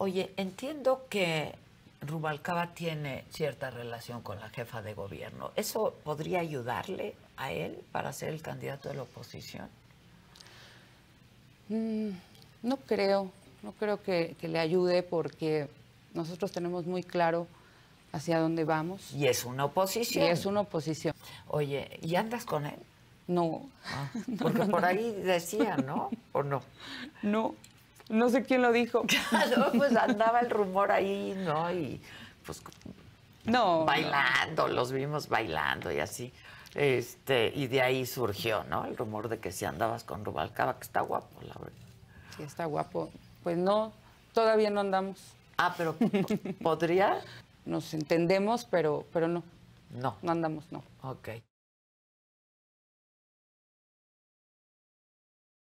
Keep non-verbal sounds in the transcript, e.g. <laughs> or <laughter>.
Oye, entiendo que Rubalcaba tiene cierta relación con la jefa de gobierno. ¿Eso podría ayudarle a él para ser el candidato de la oposición? Mm, no creo, no creo que, le ayude porque nosotros tenemos muy claro hacia dónde vamos. Y es una oposición. Y es una oposición. Oye, ¿y andas con él? No. Ah, <laughs> porque por ahí decía, ¿no? ¿O no? No. No sé quién lo dijo. <laughs> Claro, pues andaba el rumor ahí, ¿no? Y pues no, bailando, los vimos bailando y así. Este, y de ahí surgió, ¿no? El rumor de que si andabas con Rubalcaba, que está guapo, la verdad. Sí, está guapo. Pues no, todavía no andamos. Ah, pero ¿podría? Nos entendemos, pero, pero no. No. No andamos, no. Ok.